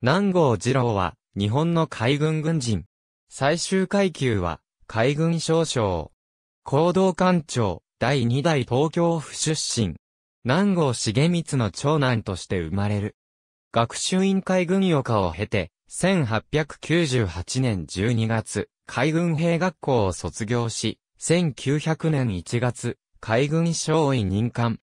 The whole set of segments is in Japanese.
南郷二郎は、日本の海軍軍人。最終階級は、海軍少将。行動艦長、第二代東京府出身。南郷重光の長男として生まれる。学習院海軍予科を経て、1898年12月、海軍兵学校を卒業し、1900年1月、海軍少尉任官。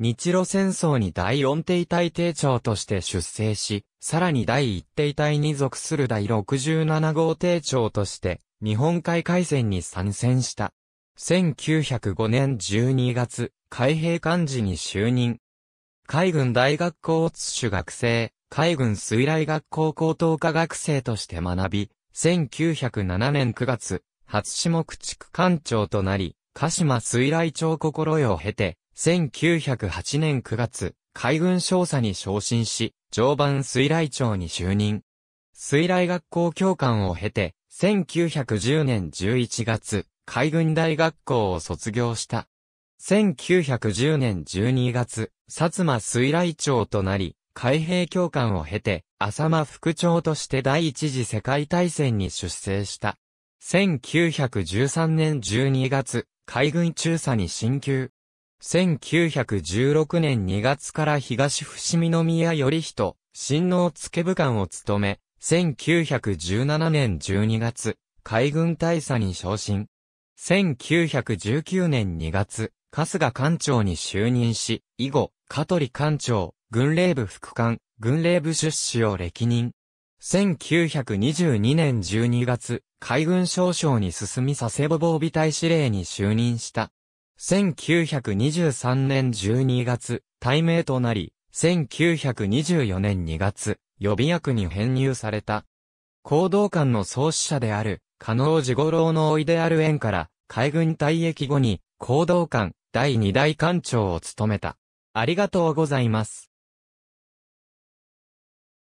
日露戦争に第四帝隊艇長として出征し、さらに第一帝隊に属する第67号艇長として、日本海海戦に参戦した。1905年12月、海兵幹事に就任。海軍大学校を津主学生、海軍水雷学校高等科学生として学び、1907年9月、初下駆逐艦長となり、鹿島水雷町心得を経て、1908年9月、海軍少佐に昇進し、常磐水雷町に就任。水雷学校教官を経て、1910年11月、海軍大学校を卒業した。1910年12月、薩摩水雷町となり、海兵教官を経て、浅間副長として第一次世界大戦に出征した。1913年12月、海軍中佐に進級。1916年2月から東伏見宮頼人、新能付部官を務め、1917年12月、海軍大佐に昇進。1919年2月、春日艦長に就任し、以後、香取艦長、軍令部副官、軍令部出資を歴任。1922年12月、海軍少将に進み佐世保防備隊司令に就任した。1923年12月、対名となり、1924年2月、予備役に編入された。行動官の創始者である、加納治五郎のおいである縁から、海軍退役後に、行動官、第二大艦長を務めた。ありがとうございます。